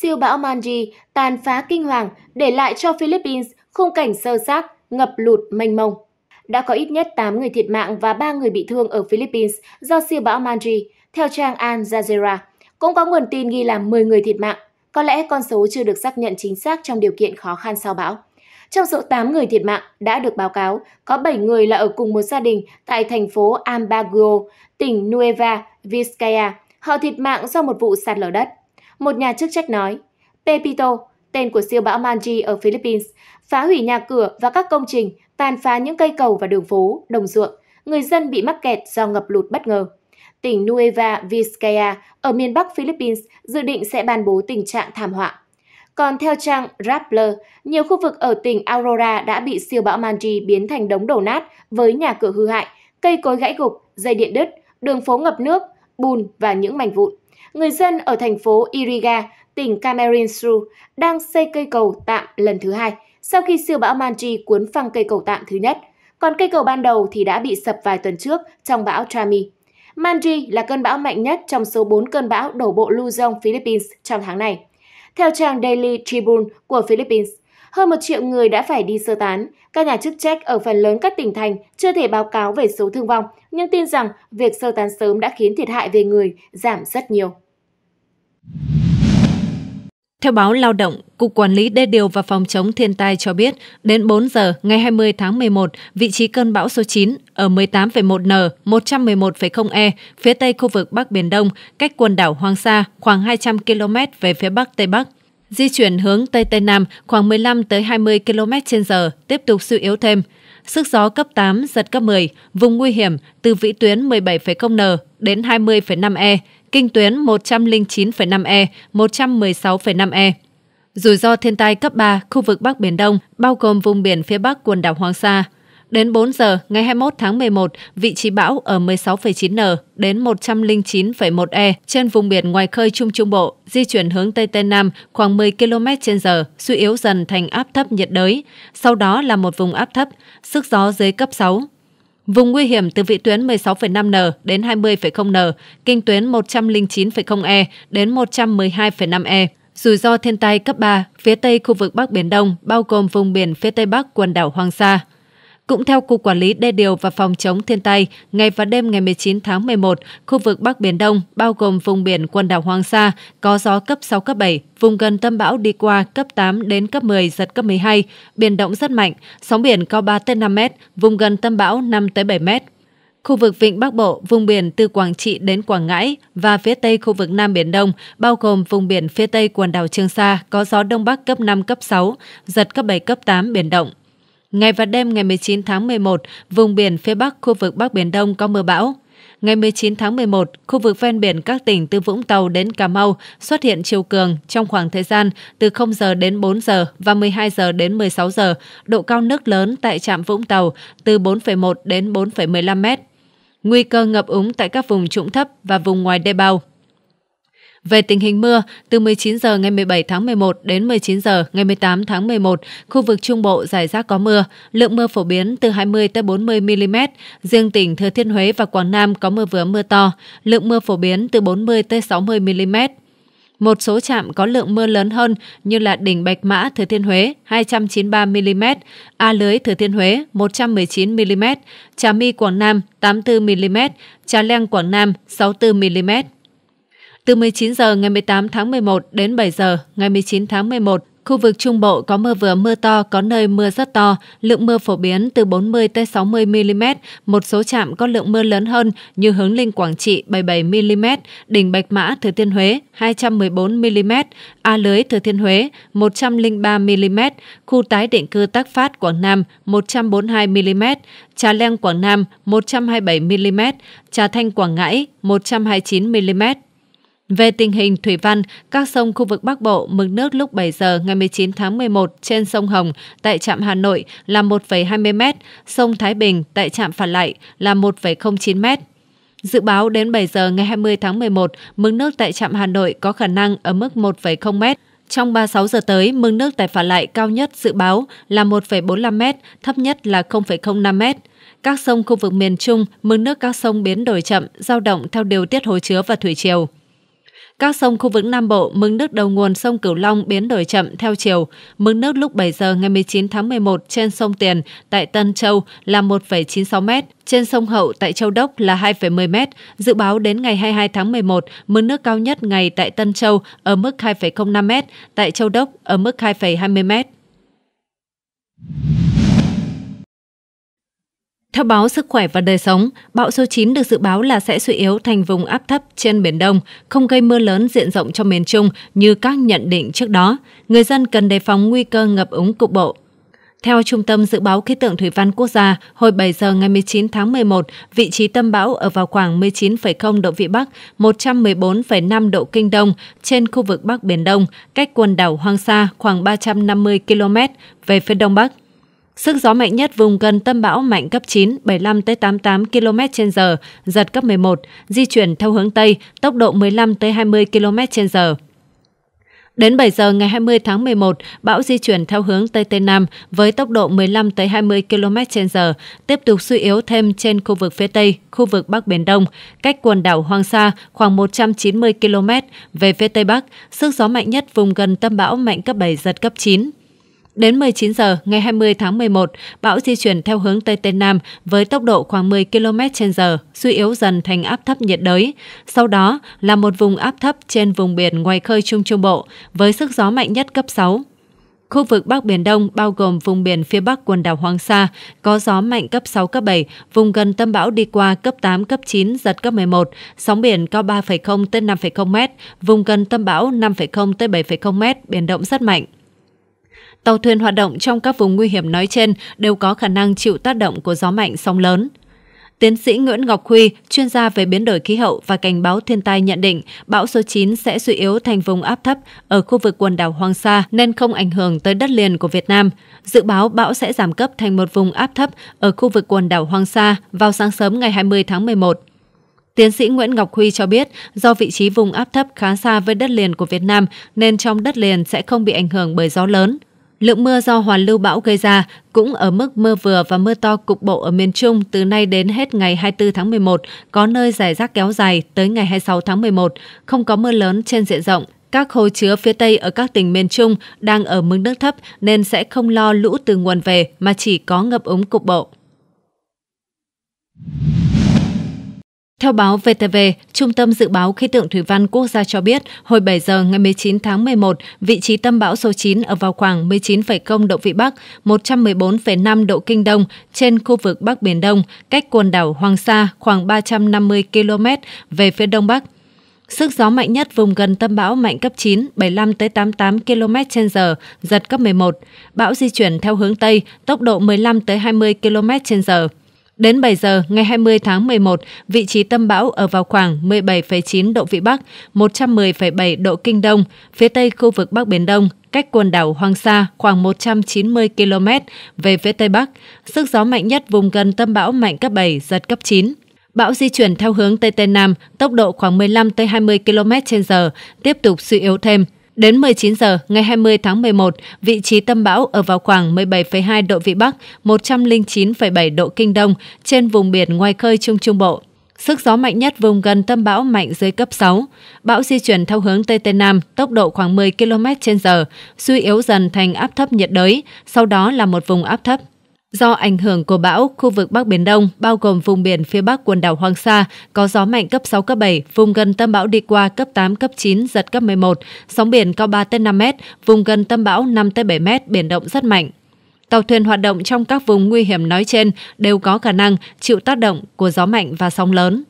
siêu bão Manji tàn phá kinh hoàng để lại cho Philippines khung cảnh sơ xác, ngập lụt mênh mông. Đã có ít nhất 8 người thiệt mạng và 3 người bị thương ở Philippines do siêu bão Manji, theo trang Al Jazeera. Cũng có nguồn tin ghi là 10 người thiệt mạng. Có lẽ con số chưa được xác nhận chính xác trong điều kiện khó khăn sau bão. Trong số 8 người thiệt mạng đã được báo cáo, có 7 người là ở cùng một gia đình tại thành phố Ambaguio, tỉnh Nueva Vizcaya. Họ thiệt mạng do một vụ sạt lở đất. Một nhà chức trách nói, Pepito, tên của siêu bão Manji ở Philippines, phá hủy nhà cửa và các công trình, tàn phá những cây cầu và đường phố, đồng ruộng. Người dân bị mắc kẹt do ngập lụt bất ngờ. Tỉnh Nueva Vizcaya ở miền Bắc Philippines dự định sẽ ban bố tình trạng thảm họa. Còn theo trang Rappler, nhiều khu vực ở tỉnh Aurora đã bị siêu bão Manji biến thành đống đổ nát với nhà cửa hư hại, cây cối gãy gục, dây điện đứt, đường phố ngập nước, bùn và những mảnh vụn. Người dân ở thành phố Iriga, tỉnh Cameroon Sul đang xây cây cầu tạm lần thứ hai sau khi siêu bão Manji cuốn phăng cây cầu tạm thứ nhất. Còn cây cầu ban đầu thì đã bị sập vài tuần trước trong bão Trami. Manji là cơn bão mạnh nhất trong số 4 cơn bão đổ bộ Luzon, Philippines trong tháng này. Theo trang Daily Tribune của Philippines, hơn một triệu người đã phải đi sơ tán. Các nhà chức trách ở phần lớn các tỉnh thành chưa thể báo cáo về số thương vong, nhưng tin rằng việc sơ tán sớm đã khiến thiệt hại về người giảm rất nhiều. Theo báo Lao động, Cục Quản lý Đê điều và Phòng chống thiên tai cho biết, đến 4 giờ ngày 20 tháng 11, vị trí cơn bão số 9 ở 18,1N, 111,0E, phía tây khu vực Bắc Biển Đông, cách quần đảo Hoàng Sa khoảng 200 km về phía Bắc Tây Bắc di chuyển hướng Tây Tây Nam khoảng 15 tới 20 km h tiếp tục suy yếu thêm. Sức gió cấp 8, giật cấp 10, vùng nguy hiểm từ vĩ tuyến 17,0 N đến 20,5 E, kinh tuyến 109,5 E, 116,5 E. Rủi ro thiên tai cấp 3 khu vực Bắc Biển Đông, bao gồm vùng biển phía Bắc quần đảo Hoàng Sa, Đến 4 giờ ngày 21 tháng 11, vị trí bão ở 16,9N đến 109,1E trên vùng biển ngoài khơi Trung Trung Bộ, di chuyển hướng Tây Tây Nam khoảng 10 km h suy yếu dần thành áp thấp nhiệt đới, sau đó là một vùng áp thấp, sức gió dưới cấp 6. Vùng nguy hiểm từ vị tuyến 16,5N đến 20,0N, kinh tuyến 109,0E đến 112,5E. Rủi ro thiên tai cấp 3, phía tây khu vực Bắc Biển Đông, bao gồm vùng biển phía tây bắc quần đảo Hoàng Sa. Cũng theo Cục Quản lý Đê điều và Phòng chống thiên tai, ngày và đêm ngày 19 tháng 11, khu vực Bắc Biển Đông, bao gồm vùng biển quần đảo Hoàng Sa, có gió cấp 6, cấp 7, vùng gần tâm bão đi qua cấp 8 đến cấp 10, giật cấp 12, biển động rất mạnh, sóng biển cao 3-5 tới mét, vùng gần tâm bão 5-7 tới mét, Khu vực Vịnh Bắc Bộ, vùng biển từ Quảng Trị đến Quảng Ngãi và phía tây khu vực Nam Biển Đông, bao gồm vùng biển phía tây quần đảo Trường Sa, có gió Đông Bắc cấp 5, cấp 6, giật cấp 7, cấp 8, biển động. Ngày và đêm ngày 19 tháng 11, vùng biển phía Bắc khu vực Bắc Biển Đông có mưa bão. Ngày 19 tháng 11, khu vực ven biển các tỉnh từ Vũng Tàu đến Cà Mau xuất hiện chiều cường trong khoảng thời gian từ 0 giờ đến 4 giờ và 12 giờ đến 16 giờ, độ cao nước lớn tại trạm Vũng Tàu từ 4,1 đến 4,15 mét. Nguy cơ ngập úng tại các vùng trũng thấp và vùng ngoài đê bao. Về tình hình mưa, từ 19 giờ ngày 17 tháng 11 đến 19 giờ ngày 18 tháng 11, khu vực Trung Bộ giải rác có mưa, lượng mưa phổ biến từ 20 tới 40 mm, riêng tỉnh Thừa Thiên Huế và Quảng Nam có mưa vừa mưa to, lượng mưa phổ biến từ 40 tới 60 mm. Một số trạm có lượng mưa lớn hơn như là đỉnh Bạch Mã Thừa Thiên Huế 293 mm, A Lưới Thừa Thiên Huế 119 mm, Trà my Quảng Nam 84 mm, Trà Leng Quảng Nam 64 mm. Từ 19 giờ ngày 18 tháng 11 đến 7 giờ ngày 19 tháng 11, khu vực Trung Bộ có mưa vừa mưa to, có nơi mưa rất to, lượng mưa phổ biến từ 40 tới 60 mm, một số trạm có lượng mưa lớn hơn như Hướng Linh Quảng Trị 77 mm, đỉnh Bạch Mã Thừa Thiên Huế 214 mm, A Lưới Thừa Thiên Huế 103 mm, khu tái định cư Tác Phát Quảng Nam 142 mm, Trà Leng Quảng Nam 127 mm, Trà Thanh Quảng Ngãi 129 mm. Về tình hình thủy văn, các sông khu vực Bắc Bộ mực nước lúc 7 giờ ngày 19 tháng 11 trên sông Hồng tại trạm Hà Nội là 1,20 m, sông Thái Bình tại trạm Phản Lại là 1,09 m. Dự báo đến 7 giờ ngày 20 tháng 11, mực nước tại trạm Hà Nội có khả năng ở mức 1,0 m. Trong 36 giờ tới, mực nước tại Phản Lại cao nhất dự báo là 1,45 m, thấp nhất là 0,05 m. Các sông khu vực miền Trung, mực nước các sông biến đổi chậm, dao động theo điều tiết hồ chứa và thủy triều. Các sông khu vực Nam Bộ, mực nước đầu nguồn sông Cửu Long biến đổi chậm theo chiều. Mực nước lúc 7 giờ ngày 19 tháng 11 trên sông Tiền tại Tân Châu là 1,96 m, trên sông Hậu tại Châu Đốc là 2,10 m. Dự báo đến ngày 22 tháng 11, mực nước cao nhất ngày tại Tân Châu ở mức 2,05 m, tại Châu Đốc ở mức 2,20 m. Theo báo Sức khỏe và Đời sống, bão số 9 được dự báo là sẽ suy yếu thành vùng áp thấp trên Biển Đông, không gây mưa lớn diện rộng cho miền Trung như các nhận định trước đó. Người dân cần đề phòng nguy cơ ngập úng cục bộ. Theo Trung tâm Dự báo Khí tượng Thủy văn Quốc gia, hồi 7 giờ ngày 19 tháng 11, vị trí tâm bão ở vào khoảng 19,0 độ Vĩ Bắc, 114,5 độ Kinh Đông trên khu vực Bắc Biển Đông, cách quần đảo Hoàng Sa khoảng 350 km về phía Đông Bắc. Sức gió mạnh nhất vùng gần tâm bão mạnh cấp 9, 75 88 km/h, giật cấp 11, di chuyển theo hướng tây, tốc độ 15 20 km/h. Đến 7 giờ ngày 20 tháng 11, bão di chuyển theo hướng Tây Tây Nam với tốc độ 15 20 km/h, tiếp tục suy yếu thêm trên khu vực phía Tây, khu vực Bắc Biển Đông, cách quần đảo Hoàng Sa khoảng 190 km về phía Tây Bắc, sức gió mạnh nhất vùng gần tâm bão mạnh cấp 7 giật cấp 9, Đến 19 giờ ngày 20 tháng 11, bão di chuyển theo hướng Tây Tây Nam với tốc độ khoảng 10 km h suy yếu dần thành áp thấp nhiệt đới. Sau đó là một vùng áp thấp trên vùng biển ngoài khơi Trung Trung Bộ với sức gió mạnh nhất cấp 6. Khu vực Bắc Biển Đông bao gồm vùng biển phía Bắc quần đảo Hoàng Sa, có gió mạnh cấp 6, cấp 7, vùng gần tâm bão đi qua cấp 8, cấp 9, giật cấp 11, sóng biển cao 3,0 5,0 m, vùng gần tâm bão 5,0 7,0 m, biển động rất mạnh tàu thuyền hoạt động trong các vùng nguy hiểm nói trên đều có khả năng chịu tác động của gió mạnh sóng lớn. Tiến sĩ Nguyễn Ngọc Huy, chuyên gia về biến đổi khí hậu và cảnh báo thiên tai nhận định bão số 9 sẽ suy yếu thành vùng áp thấp ở khu vực quần đảo Hoàng Sa nên không ảnh hưởng tới đất liền của Việt Nam. Dự báo bão sẽ giảm cấp thành một vùng áp thấp ở khu vực quần đảo Hoàng Sa vào sáng sớm ngày 20 tháng 11. Tiến sĩ Nguyễn Ngọc Huy cho biết, do vị trí vùng áp thấp khá xa với đất liền của Việt Nam nên trong đất liền sẽ không bị ảnh hưởng bởi gió lớn. Lượng mưa do hoàn lưu bão gây ra cũng ở mức mưa vừa và mưa to cục bộ ở miền Trung từ nay đến hết ngày 24 tháng 11, có nơi giải rác kéo dài tới ngày 26 tháng 11, không có mưa lớn trên diện rộng. Các hồ chứa phía Tây ở các tỉnh miền Trung đang ở mức nước thấp nên sẽ không lo lũ từ nguồn về mà chỉ có ngập úng cục bộ. Theo báo VTV, Trung tâm Dự báo Khí tượng Thủy văn Quốc gia cho biết, hồi 7 giờ ngày 19 tháng 11, vị trí tâm bão số 9 ở vào khoảng 19,0 độ Vĩ Bắc, 114,5 độ Kinh Đông trên khu vực Bắc Biển Đông, cách quần đảo Hoàng Sa khoảng 350 km về phía Đông Bắc. Sức gió mạnh nhất vùng gần tâm bão mạnh cấp 9, 75 88 km h giật cấp 11. Bão di chuyển theo hướng Tây, tốc độ 15 20 km h Đến 7 giờ ngày 20 tháng 11, vị trí tâm bão ở vào khoảng 17,9 độ Vĩ Bắc, 110,7 độ Kinh Đông, phía tây khu vực Bắc Biển Đông, cách quần đảo Hoàng Sa khoảng 190 km về phía Tây Bắc. Sức gió mạnh nhất vùng gần tâm bão mạnh cấp 7, giật cấp 9. Bão di chuyển theo hướng Tây Tây Nam, tốc độ khoảng 15-20 km h tiếp tục suy yếu thêm, Đến 19 giờ ngày 20 tháng 11, vị trí tâm bão ở vào khoảng 17,2 độ Vĩ Bắc, 109,7 độ Kinh Đông trên vùng biển ngoài khơi Trung Trung Bộ. Sức gió mạnh nhất vùng gần tâm bão mạnh dưới cấp 6. Bão di chuyển theo hướng Tây Tây Nam, tốc độ khoảng 10 km h suy yếu dần thành áp thấp nhiệt đới, sau đó là một vùng áp thấp. Do ảnh hưởng của bão, khu vực Bắc Biển Đông, bao gồm vùng biển phía Bắc quần đảo Hoàng Sa, có gió mạnh cấp 6, cấp 7, vùng gần tâm bão đi qua cấp 8, cấp 9, giật cấp 11, sóng biển cao 3-5 mét, vùng gần tâm bão 5-7 mét, biển động rất mạnh. Tàu thuyền hoạt động trong các vùng nguy hiểm nói trên đều có khả năng chịu tác động của gió mạnh và sóng lớn.